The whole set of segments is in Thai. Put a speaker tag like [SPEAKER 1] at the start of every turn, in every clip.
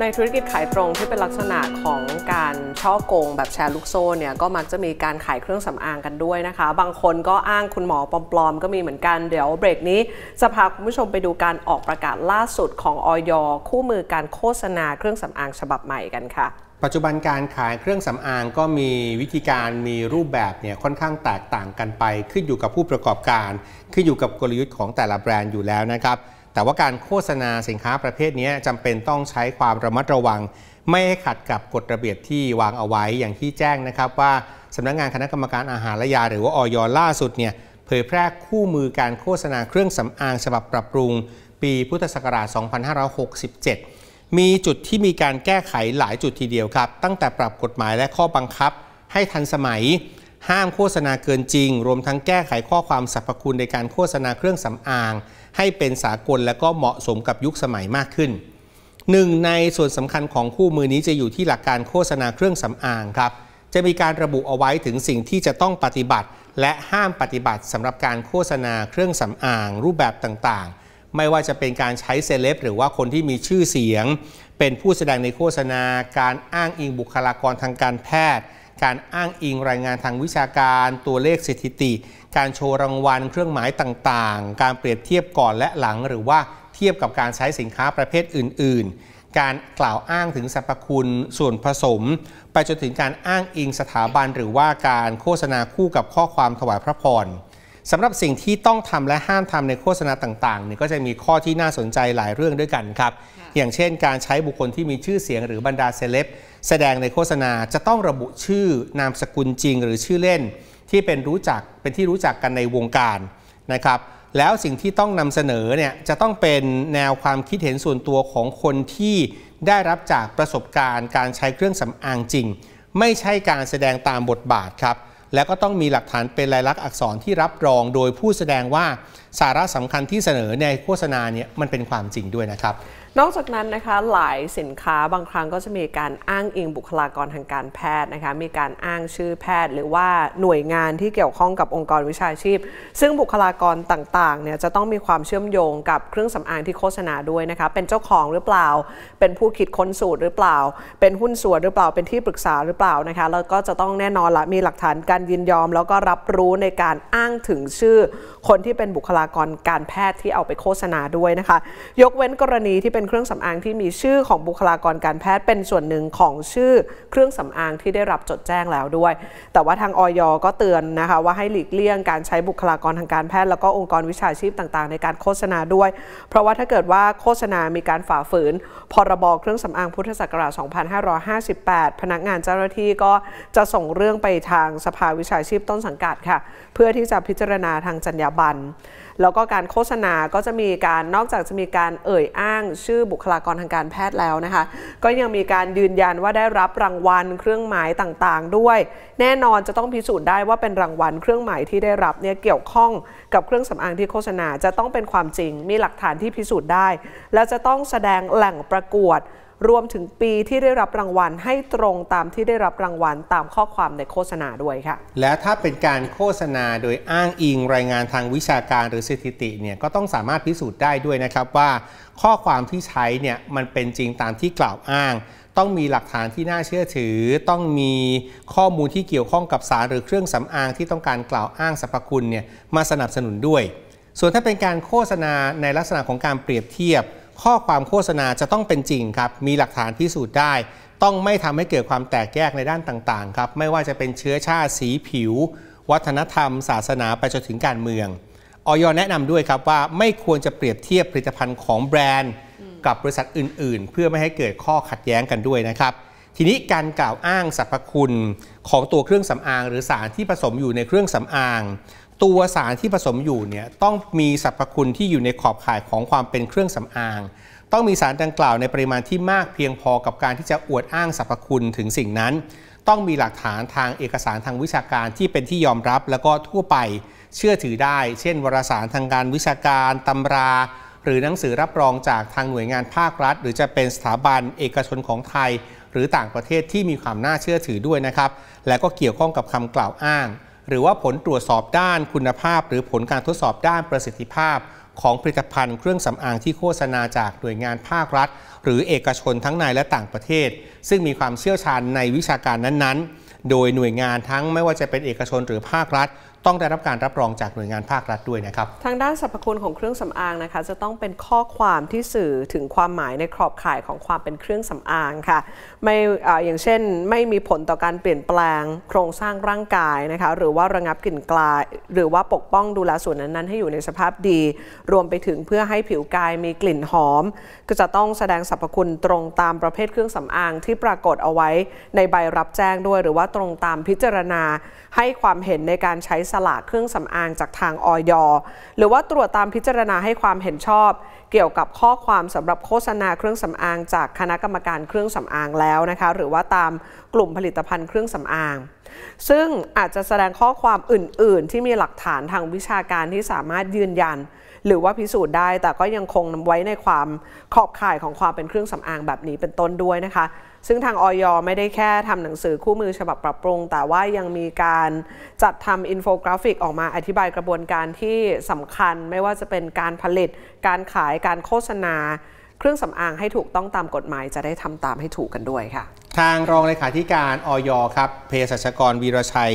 [SPEAKER 1] ในธุรกิจขายตรงที่เป็นลักษณะของการช่อโกงแบบแชร์ลูกโซ่เนี่ยก็มักจะมีการขายเครื่องสำอางกันด้วยนะคะ บางคนก็อ้างคุณหมอปลอมๆ ก็มีเหมือนกัน เดี๋ยวเบรกนี้จะพาคุณผู้ชมไปดูการออกประกาศล่าสุดของออยคู่มือการโฆษณาเครื่องสำอางฉบับใหม่กันค่ะ
[SPEAKER 2] ปัจจุบันการขายเครื่องสำอางก็มีวิธีการมีรูปแบบเนี่ยค่อนข้างแตกต่างกันไป ขึ้นอยู่กับผู้ประกอบการขึ้นอยู่กับกลยุทธ์ของแต่ละแบรนด์อยู่แล้วนะครับแต่ว่าการโฆษณาสินค้าประเภทนี้จำเป็นต้องใช้ความระมัดระวัง ไม่ให้ขัดกับกฎระเบียบที่วางเอาไว้อย่างที่แจ้งนะครับ ว่าสำนักงงานคณะกรรมการอาหารและยาหรือว่าออยล่าสุดเนี่ยเผยแพร่คู่มือการโฆษณาเครื่องสำอางฉบับปรับปรุงปีพุทธศักราช 2567 มีจุดที่มีการแก้ไขหลายจุดทีเดียวครับ ตั้งแต่ปรับกฎหมายและข้อบังคับ ให้ทันสมัย ห้ามโฆษณาเกินจริงรวมทั้งแก้ไขข้อความสรรพคุณในการโฆษณาเครื่องสำอางให้เป็นสากลและก็เหมาะสมกับยุคสมัยมากขึ้นหนึ่งในส่วนสำคัญของคู่มือนี้จะอยู่ที่หลักการโฆษณาเครื่องสำอางครับ จะมีการระบุเอาไว้ถึงสิ่งที่จะต้องปฏิบัติ และห้ามปฏิบัติสำหรับการโฆษณาเครื่องสำอางรูปแบบต่างๆ ไม่ว่าจะเป็นการใช้เซเลบหรือว่าคนที่มีชื่อเสียง เป็นผู้แสดงในโฆษณาการอ้างอิงบุคลากรทางการแพทย์การอ้างอิงรายงานทางวิชาการ ตัวเลขสถิติ การโชว์รางวัลเครื่องหมายต่างๆ การเปรียบเทียบก่อนและหลังหรือว่าเทียบกับการใช้สินค้าประเภทอื่นๆ การกล่าวอ้างถึงสรรพคุณส่วนผสม ไปจนถึงการอ้างอิงสถาบันหรือว่าการโฆษณาคู่กับข้อความถวายพระพรสำหรับสิ่งที่ต้องทำและห้ามทำในโฆษณาต่างๆเนี่ยก็จะมีข้อที่น่าสนใจหลายเรื่องด้วยกันครับ อย่างเช่น การใช้บุคคลที่มีชื่อเสียงหรือบรรดาเซเลบแสดงในโฆษณาจะต้องระบุชื่อนามสกุลจริง หรือชื่อเล่น ที่เป็นรู้จักเป็นที่รู้จักกันในวงการนะครับ แล้วสิ่งที่ต้องนำเสนอเนี่ยจะต้องเป็นแนวความคิดเห็นส่วนตัวของคนที่ได้รับจากประสบการณ์ การใช้เครื่องสำอางจริง ไม่ใช่การแสดงตามบทบาทครับและก็ต้องมีหลักฐานเป็นลายลักษณ์อักษรที่รับรองโดยผู้แสดงว่าสาระสำคัญที่เสนอในโฆษณาเนี่ยมันเป็นความจริงด้วยนะครับ
[SPEAKER 1] นอกจากนั้นนะคะหลายสินค้าบางครั้งก็จะมีการอ้างอิงบุคลากรทางการแพทย์นะคะมีการอ้างชื่อแพทย์ หรือว่าหน่วยงานที่เกี่ยวข้องกับองค์กรวิชาชีพ ซึ่งบุคลากรต่างๆเนี่ยจะต้องมีความเชื่อมโยงกับเครื่องสำอางที่โฆษณาด้วยนะคะเป็นเจ้าของหรือเปล่า เป็นผู้คิดค้นสูตรหรือเปล่า เป็นหุ้นส่วนหรือเปล่าเป็นที่ปรึกษาหรือเปล่านะคะแล้วก็จะต้องแน่นอนละมีหลักฐานการยินยอมแล้วก็รับรู้ในการอ้างถึงชื่อคนที่เป็นบุคลากรการแพทย์ที่เอาไปโฆษณาด้วยนะคะยกเว้นกรณีที่เป็นเ็นเครื่องสำอางที่มีชื่อของบุคลากรการแพทย์เป็นส่วนหนึ่งของชื่อเครื่องสำอางที่ได้รับจดแจ้งแล้วด้วย แต่ว่าทางออยก็เตือนนะคะว่าให้หลีกเลี่ยงการใช้บุคลากรทางการแพทย์ แล้วก็องค์กรวิชาชีพต่างๆ ในการโฆษณาด้วย เพราะว่าถ้าเกิดว่าโฆษณา มีการฝ่าฝืนพรบเครื่องสำอางพุทธศักราช 2558 พนักงานเจ้าหน้าที่ก็จะส่งเรื่องไปทางสภาวิชาชีพต้นสังกัดค่ะเพื่อที่จะพิจารณาทางจรรยาบรรณแล้วก็การโฆษณาก็จะมีการนอกจากจะมีการเอ่ยอ้างชื่อชื่อบุคลากรทางการแพทย์แล้วนะคะ ก็ยังมีการยืนยันว่าได้รับรางวัล เครื่องหมายต่างๆด้วย แน่นอนจะต้องพิสูจน์ได้ว่าเป็นรางวัลเครื่องหมายที่ได้รับเนี่ยเกี่ยวข้องกับเครื่องสำอางที่โฆษณา จะต้องเป็นความจริง มีหลักฐานที่พิสูจน์ได้และจะต้องแสดงแหล่งประกวดรวมถึงปีที่ได้รับรางวัลให้ตรงตามที่ได้รับรางวัลตามข้อความในโฆษณาด้วยค่ะ
[SPEAKER 2] และถ้าเป็นการโฆษณาโดยอ้างอิงรายงานทางวิชาการหรือสถิติเนี่ยก็ต้องสามารถพิสูจน์ได้ด้วยนะครับว่า ข้อความที่ใช้เนี่ยมันเป็นจริงตามที่กล่าวอ้าง ต้องมีหลักฐานที่น่าเชื่อถือ ต้องมีข้อมูลที่เกี่ยวข้องกับสารหรือเครื่องสำอางที่ต้องการกล่าวอ้างสรรพคุณเนี่ยมาสนับสนุนด้วย ส่วนถ้าเป็นการโฆษณาในลักษณะของการเปรียบเทียบข้อความโฆษณาจะต้องเป็นจริงครับ มีหลักฐานพิสูจน์ได้ ต้องไม่ทำให้เกิดความแตกแยกในด้านต่าง ๆ ครับ ไม่ว่าจะเป็นเชื้อชาติสีผิว วัฒนธรรม ศาสนาไปจนถึงการเมืองออยแนะนำด้วยครับว่าไม่ควรจะเปรียบเทียบผลิตภัณฑ์ของแบรนด์ กับบริษัทอื่น ๆ เพื่อไม่ให้เกิดข้อขัดแย้งกันด้วยนะครับทีนี้การกล่าวอ้างสรรพคุณของตัวเครื่องสำอาง หรือสารที่ผสมอยู่ในเครื่องสำอางตัวสารที่ผสมอยู่เนี่ยต้องมีสรรพคุณที่อยู่ในขอบข่ายของความเป็นเครื่องสำอาง ต้องมีสารดังกล่าวในปริมาณที่มากเพียงพอกับการที่จะอวดอ้างสรรพคุณถึงสิ่งนั้น ต้องมีหลักฐานทางเอกสารทางวิชาการที่เป็นที่ยอมรับ แล้วก็ทั่วไปเชื่อถือได้ เช่น วารสารทางการวิชาการตำรา หรือหนังสือรับรองจากทางหน่วยงานภาครัฐ หรือจะเป็นสถาบัน เอกชนของไทย หรือต่างประเทศที่มีความน่าเชื่อถือด้วยนะครับ และก็เกี่ยวข้องกับคำกล่าวอ้างหรือว่าผลตรวจสอบด้านคุณภาพ หรือผลการทดสอบด้านประสิทธิภาพของผลิตภัณฑ์เครื่องสำอางที่โฆษณาจากหน่วยงานภาครัฐ หรือเอกชนทั้งในและต่างประเทศ ซึ่งมีความเชี่ยวชาญในวิชาการนั้น ๆ โดยหน่วยงานทั้งไม่ว่าจะเป็นเอกชนหรือภาครัฐต้องได้รับการรับรองจากหน่วยงานภาครัฐด้วยนะครับ
[SPEAKER 1] ทางด้านสรรพคุณของเครื่องสำอางนะคะจะต้องเป็นข้อความที่สื่อถึงความหมายในขอบข่ายของความเป็นเครื่องสำอางค่ะ ไม่ออย่างเช่น ไม่มีผลต่อการเปลี่ยนแปลง โครงสร้างร่างกายนะคะหรือว่าระงับกลิ่นกลาย หรือว่าปกป้องดูแลส่วนนั้นๆ ให้อยู่ในสภาพดี รวมไปถึงเพื่อให้ผิวกาย มีกลิ่นหอม ก็จะต้องแสดงสรรพคุณตรงตามประเภทเครื่องสำอางที่ปรากฏเอาไว้ในใบรับแจ้งด้วย หรือว่าตรงตามพิจารณาให้ความเห็นในการใช้สลากเครื่องสำอางจากทางออยหรือว่าตรวจตามพิจารณาให้ความเห็นชอบ เกี่ยวกับข้อความสำหรับโฆษณาเครื่องสำอาง จากคณะกรรมการเครื่องสำอางแล้วนะคะหรือว่าตามกลุ่มผลิตภัณฑ์เครื่องสำอาง ซึ่งอาจจะแสดงข้อความอื่นๆ ที่มีหลักฐานทางวิชาการที่สามารถยืนยันหรือว่าพิสูจน์ได้แต่ก็ยังคงไว้ในความขอบข่ายของความเป็นเครื่องสำอางแบบนี้เป็นต้นด้วยนะคะ ซึ่งทางออยไม่ได้แค่ทำหนังสือคู่มือฉบับปรับปรุง แต่ว่ายังมีการจัดทำอินโฟกราฟิกออกมาอธิบายกระบวนการที่สำคัญ ไม่ว่าจะเป็นการผลิต การขายการโฆษณา เครื่องสำอางให้ถูกต้องตามกฎหมายจะได้ทำตามให้ถูกกันด้วยค่ะ
[SPEAKER 2] ทางรองเลขาธิการออยครับเภสัชกรวีรชัย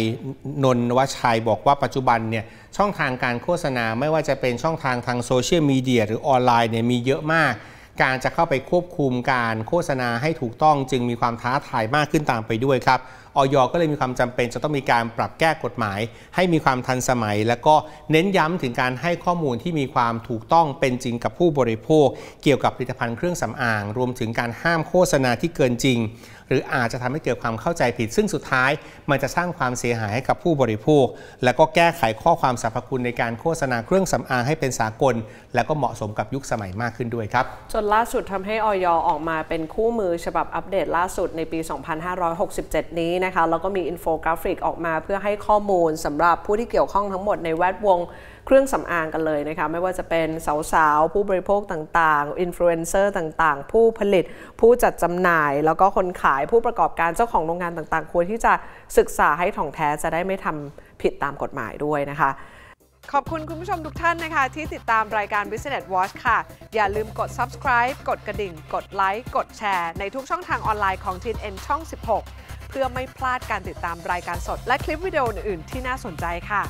[SPEAKER 2] นนวชัยบอกว่าปัจจุบันเนี่ยช่องทางการโฆษณาไม่ว่าจะเป็นช่องทางทางโซเชียลมีเดียหรือออนไลน์เนี่ยมีเยอะมาก การจะเข้าไปควบคุมการโฆษณาให้ถูกต้องจึงมีความท้าทายมากขึ้นตามไปด้วยครับอยก็เลยมีความจำเป็นจะต้องมีการปรับแก้กฎหมาย ให้มีความทันสมัย และก็เน้นย้ำถึงการให้ข้อมูลที่มีความถูกต้องเป็นจริงกับผู้บริโภค เกี่ยวกับผลิตภัณฑ์เครื่องสำอางรวมถึงการห้ามโฆษณาที่เกินจริง หรืออาจจะทำให้เกิดความเข้าใจผิด ซึ่งสุดท้ายมันจะสร้างความเสียหายให้กับผู้บริโภค และก็แก้ไขข้อความสรรพคุณในการโฆษณาเครื่องสำอางให้เป็นสากล และก็เหมาะสมกับยุคสมัยมากขึ้นด้วยครับ
[SPEAKER 1] จนล่าสุดทำให้ออยออกมาเป็นคู่มือฉบับอัปเดตล่าสุดในปี 2567 นี้นะนะคะแล้วก็มีอินโฟกราฟิกออกมาเพื่อให้ข้อมูลสำหรับผู้ที่เกี่ยวข้องทั้งหมดในแวดวง เครื่องสำอางกันเลยนะคะไม่ว่าจะเป็นสาว ๆ ผู้บริโภคต่าง ๆ อินฟลูเอนเซอร์ต่างๆ ผู้ผลิตผู้จัดจำหน่าย แล้วก็คนขายผู้ประกอบการเจ้าของโรงงานต่างๆ ควรที่จะศึกษาให้ถ่องแท้จะได้ไม่ทำผิดตามกฎหมายด้วยนะคะ ขอบคุณคุณผู้ชมทุกท่านนะคะ ที่ติดตามรายการ Business Watch ค่ะอย่าลืมกด subscribe กดกระดิ่ง กดไลค์กดแชร์ในทุกช่องทางออนไลน์ของ TNN ช่อง 16เพื่อไม่พลาดการติดตามรายการสด และคลิปวิดีโออื่น ๆ ที่น่าสนใจค่ะ